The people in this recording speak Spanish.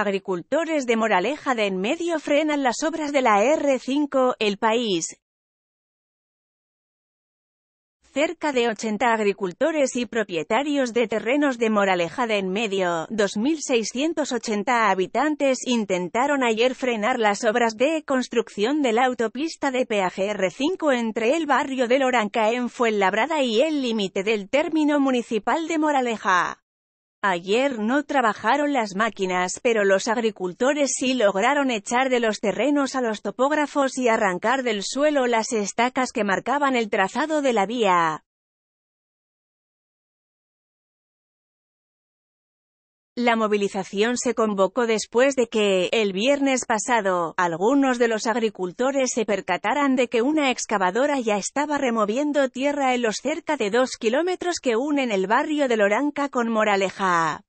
Agricultores de Moraleja de en medio frenan las obras de la R5, El País. Cerca de 80 agricultores y propietarios de terrenos de Moraleja de en medio, 2.680 habitantes intentaron ayer frenar las obras de construcción de la autopista de peaje R5 entre el barrio del Loranca en Fuenlabrada y el límite del término municipal de Moraleja. Ayer no trabajaron las máquinas, pero los agricultores sí lograron echar de los terrenos a los topógrafos y arrancar del suelo las estacas que marcaban el trazado de la vía. La movilización se convocó después de que, el viernes pasado, algunos de los agricultores se percataran de que una excavadora ya estaba removiendo tierra en los cerca de dos kilómetros que unen el barrio de Loranca con Moraleja.